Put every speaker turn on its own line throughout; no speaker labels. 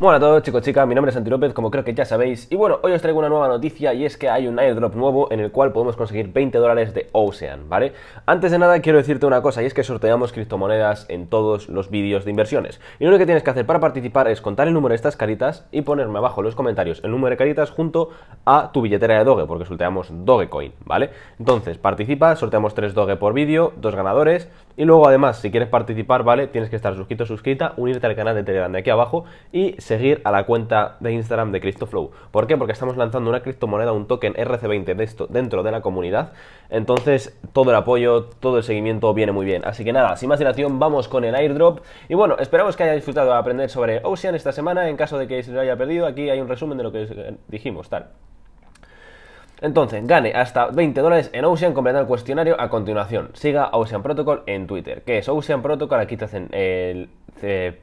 bueno a todos chicos chicas, mi nombre es Santi López, como creo que ya sabéis Y bueno, hoy os traigo una nueva noticia y es que hay un airdrop nuevo en el cual podemos conseguir 20 dólares de Ocean, ¿vale? Antes de nada quiero decirte una cosa y es que sorteamos criptomonedas en todos los vídeos de inversiones Y lo único que tienes que hacer para participar es contar el número de estas caritas y ponerme abajo en los comentarios el número de caritas junto a tu billetera de Doge Porque sorteamos Dogecoin, ¿vale? Entonces, participa, sorteamos 3 Doge por vídeo, dos ganadores Y luego además, si quieres participar, ¿vale? Tienes que estar suscrito, suscrita, unirte al canal de Telegram de aquí abajo y seguir a la cuenta de Instagram de CryptoFlow. ¿Por qué? Porque estamos lanzando una criptomoneda, un token RC20 de esto dentro de la comunidad. Entonces, todo el apoyo, todo el seguimiento viene muy bien. Así que nada, sin más dilación, vamos con el airdrop. Y bueno, esperamos que hayáis disfrutado de aprender sobre Ocean esta semana. En caso de que se lo haya perdido, aquí hay un resumen de lo que eh, dijimos, tal. Entonces, gane hasta 20 dólares en Ocean completando el cuestionario a continuación. Siga Ocean Protocol en Twitter. ¿Qué es Ocean Protocol? Aquí te hacen eh,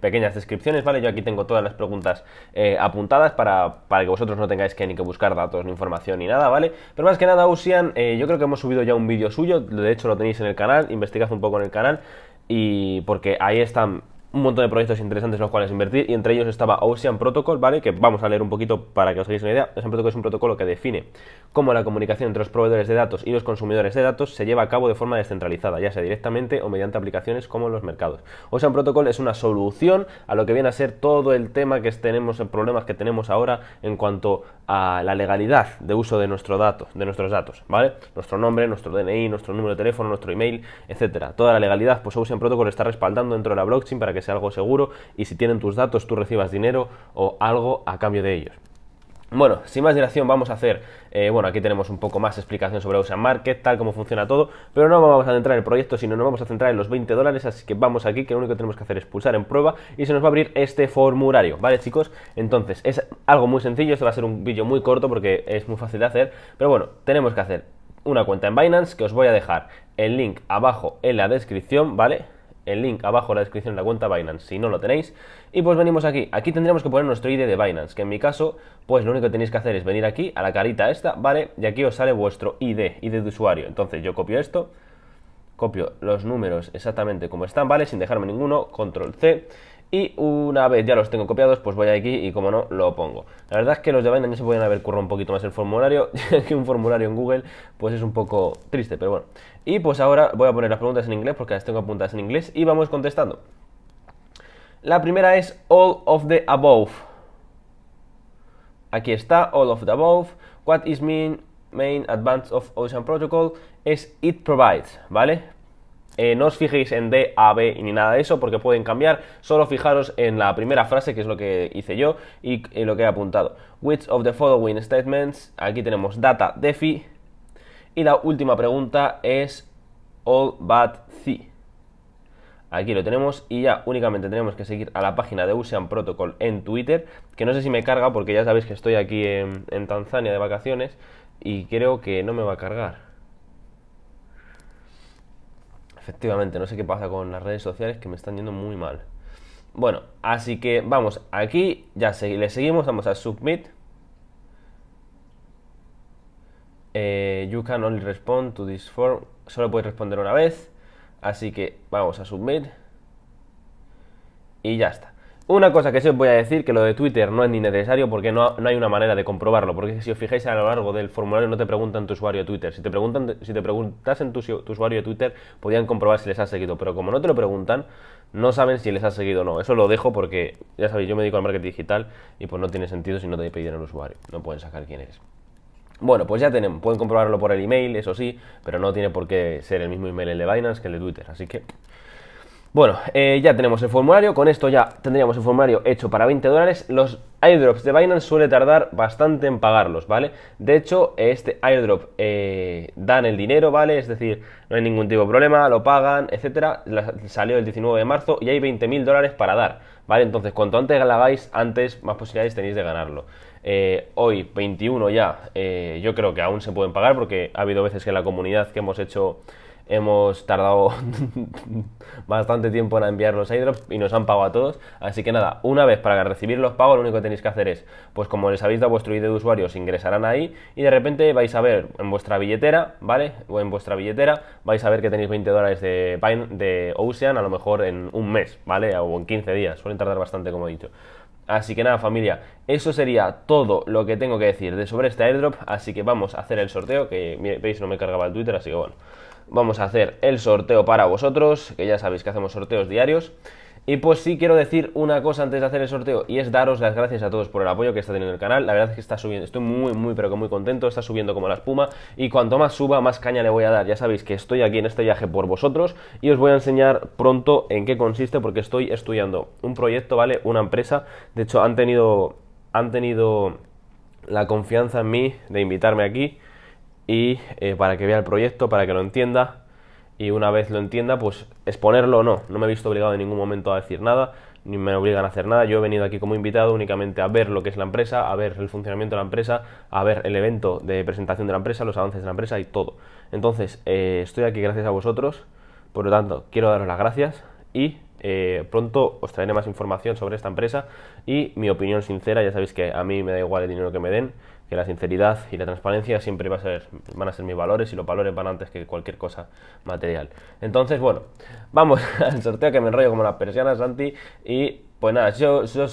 pequeñas descripciones, ¿vale? Yo aquí tengo todas las preguntas eh, apuntadas para, para, que vosotros no tengáis que ni que buscar datos, ni información, ni nada, ¿vale? Pero más que nada, Ocean, eh, yo creo que hemos subido ya un vídeo suyo. De hecho, lo tenéis en el canal. Investigad un poco en el canal. Y porque ahí están un montón de proyectos interesantes en los cuales invertir y entre ellos estaba Ocean Protocol, ¿vale? Que vamos a leer un poquito para que os hagáis una idea. Ocean Protocol es un protocolo que define cómo la comunicación entre los proveedores de datos y los consumidores de datos se lleva a cabo de forma descentralizada, ya sea directamente o mediante aplicaciones como los mercados. Ocean Protocol es una solución a lo que viene a ser todo el tema que tenemos, problemas que tenemos ahora en cuanto a la legalidad de uso de, nuestro de nuestros datos, ¿vale? Nuestro nombre, nuestro DNI, nuestro número de teléfono, nuestro email, etcétera. Toda la legalidad, pues Ocean Protocol está respaldando dentro de la blockchain para que sea algo seguro y si tienen tus datos tú recibas dinero o algo a cambio de ellos. Bueno, sin más dilación vamos a hacer, eh, bueno, aquí tenemos un poco más explicación sobre Ocean Market, tal como funciona todo, pero no vamos a entrar en el proyecto, sino nos vamos a centrar en los 20 dólares, así que vamos aquí, que lo único que tenemos que hacer es pulsar en prueba y se nos va a abrir este formulario, ¿vale chicos? Entonces, es algo muy sencillo, esto va a ser un vídeo muy corto porque es muy fácil de hacer, pero bueno, tenemos que hacer una cuenta en Binance, que os voy a dejar el link abajo en la descripción, ¿vale? el link abajo en la descripción de la cuenta Binance si no lo tenéis. Y pues venimos aquí. Aquí tendríamos que poner nuestro ID de Binance, que en mi caso, pues lo único que tenéis que hacer es venir aquí a la carita esta, ¿vale? Y aquí os sale vuestro ID, ID de usuario. Entonces yo copio esto, copio los números exactamente como están, ¿vale? Sin dejarme ninguno, control C. Y una vez ya los tengo copiados, pues voy aquí y como no, lo pongo. La verdad es que los de Binance se pueden haber currado un poquito más el formulario, que un formulario en Google pues es un poco triste, pero bueno. Y pues ahora voy a poner las preguntas en inglés porque las tengo apuntadas en inglés y vamos contestando. La primera es all of the above. Aquí está, all of the above. What is mean main advance of Ocean Protocol? Es it provides, ¿vale? Eh, no os fijéis en D, A, B ni nada de eso porque pueden cambiar. Solo fijaros en la primera frase, que es lo que hice yo y, lo que he apuntado. Which of the following statements? Aquí tenemos data, defi. Y la última pregunta es all but c. Aquí lo tenemos y ya únicamente tenemos que seguir a la página de Ocean Protocol en Twitter, que no sé si me carga porque ya sabéis que estoy aquí en Tanzania de vacaciones y creo que no me va a cargar. Efectivamente, no sé qué pasa con las redes sociales que me están yendo muy mal. Bueno, así que vamos, aquí ya le seguimos, vamos a submit. Eh, you can only respond to this form. Solo puedes responder una vez. Así que vamos a submit. Y ya está. Una cosa que sí os voy a decir, que lo de Twitter no es ni necesario porque no, hay una manera de comprobarlo, porque si os fijáis a lo largo del formulario no te preguntan tu usuario de Twitter, si te, preguntan, si te tu, tu usuario de Twitter podrían comprobar si les has seguido, pero como no te lo preguntan, no saben si les has seguido o no. Eso lo dejo porque, ya sabéis, yo me dedico al marketing digital y pues no tiene sentido si no te piden el usuario, no pueden sacar quién eres. Bueno, pues ya tienen, pueden comprobarlo por el email, eso sí, pero no tiene por qué ser el mismo email el de Binance que el de Twitter, así que bueno, eh, ya tenemos el formulario, con esto ya tendríamos el formulario hecho para 20 dólares. Los airdrops de Binance suele tardar bastante en pagarlos, ¿vale? De hecho, este airdrop eh, dan el dinero, ¿vale? Es decir, no hay ningún tipo de problema, lo pagan, etcétera. salió el 19 de marzo y hay 20.000 dólares para dar, ¿vale? Entonces, cuanto antes lo hagáis, antes más posibilidades tenéis de ganarlo. Eh, hoy, 21 ya, yo creo que aún se pueden pagar porque ha habido veces que en la comunidad que hemos hecho hemos tardado bastante tiempo en enviar los airdrop y nos han pagado a todos. Así que nada, una vez para recibir los pagos, lo único que tenéis que hacer es, pues como les habéis dado vuestro ID de usuario, os ingresarán ahí y de repente vais a ver en vuestra billetera, ¿vale? O en vuestra billetera vais a ver que tenéis 20 dólares de, de Ocean a lo mejor en un mes, ¿vale? O en 15 días, suelen tardar bastante como he dicho. Así que nada familia, eso sería todo lo que tengo que decir de sobre este airdrop, así que vamos a hacer el sorteo, que veis no me cargaba el Twitter, así que bueno vamos a hacer el sorteo para vosotros, que ya sabéis que hacemos sorteos diarios. Y pues sí quiero decir una cosa antes de hacer el sorteo y es daros las gracias a todos por el apoyo que está teniendo el canal. La verdad es que está subiendo, estoy muy muy pero que muy contento, está subiendo como la espuma y cuanto más suba más caña le voy a dar. Ya sabéis que estoy aquí en este viaje por vosotros y os voy a enseñar pronto en qué consiste porque estoy estudiando un proyecto, ¿vale? Una empresa. De hecho han tenido han tenido la confianza en mí de invitarme aquí y eh, para que vea el proyecto, para que lo entienda y una vez lo entienda, pues exponerlo o no. No me he visto obligado en ningún momento a decir nada, ni me obligan a hacer nada. Yo he venido aquí como invitado únicamente a ver lo que es la empresa, a ver el funcionamiento de la empresa, a ver el evento de presentación de la empresa, los avances de la empresa y todo. Entonces, eh, estoy aquí gracias a vosotros. Por lo tanto, quiero daros las gracias y eh, pronto os traeré más información sobre esta empresa y mi opinión sincera, ya sabéis que a mí me da igual el dinero que me den, que la sinceridad y la transparencia siempre a ser, van a ser mis valores y los valores van antes que cualquier cosa material. Entonces, bueno, vamos al sorteo que me enrollo como las persianas, Santi, y pues nada, yo, solo,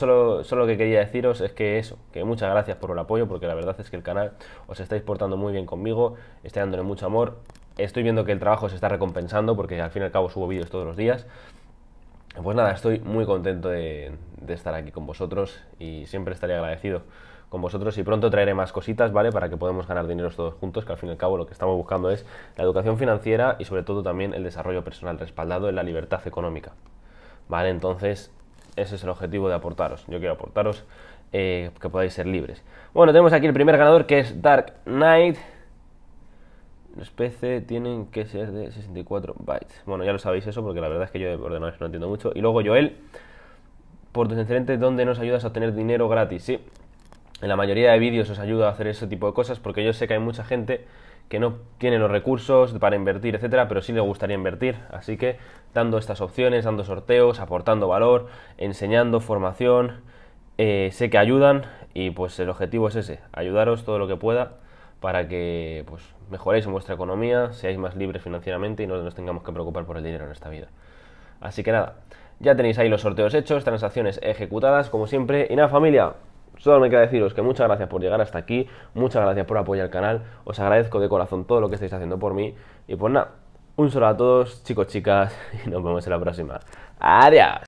solo, lo que quería deciros es que eso, que muchas gracias por el apoyo, porque la verdad es que el canal os estáis portando muy bien conmigo, estáis dándole mucho amor, estoy viendo que el trabajo se está recompensando, porque al fin y al cabo subo vídeos todos los días, pues nada, estoy muy contento de, estar aquí con vosotros y siempre estaré agradecido con vosotros y pronto traeré más cositas, ¿vale? Para que podamos ganar dinero todos juntos, que al fin y al cabo lo que estamos buscando es la educación financiera y sobre todo también el desarrollo personal respaldado en la libertad económica, ¿vale? Entonces, ese es el objetivo de aportaros. Yo quiero aportaros eh, que podáis ser libres. Bueno, tenemos aquí el primer ganador que es Dark Knight. Los PC tienen que ser de 64 bytes. Bueno, ya lo sabéis eso porque la verdad es que yo de ordenadores no entiendo mucho. Y luego Joel, por tus ¿dónde ¿dónde nos ayudas a obtener dinero gratis. Sí, en la mayoría de vídeos os ayuda a hacer ese tipo de cosas porque yo sé que hay mucha gente que no tiene los recursos para invertir, etcétera, pero sí le gustaría invertir. Así que dando estas opciones, dando sorteos, aportando valor, enseñando formación, eh, sé que ayudan y pues el objetivo es ese, ayudaros todo lo que pueda para que pues, mejoréis vuestra economía, seáis más libres financieramente y no nos tengamos que preocupar por el dinero en esta vida. Así que nada, ya tenéis ahí los sorteos hechos, transacciones ejecutadas, como siempre. Y nada, familia, solo me queda deciros que muchas gracias por llegar hasta aquí, muchas gracias por apoyar el canal, os agradezco de corazón todo lo que estáis haciendo por mí. Y pues nada, un saludo a todos, chicos, chicas, y nos vemos en la próxima. Adiós.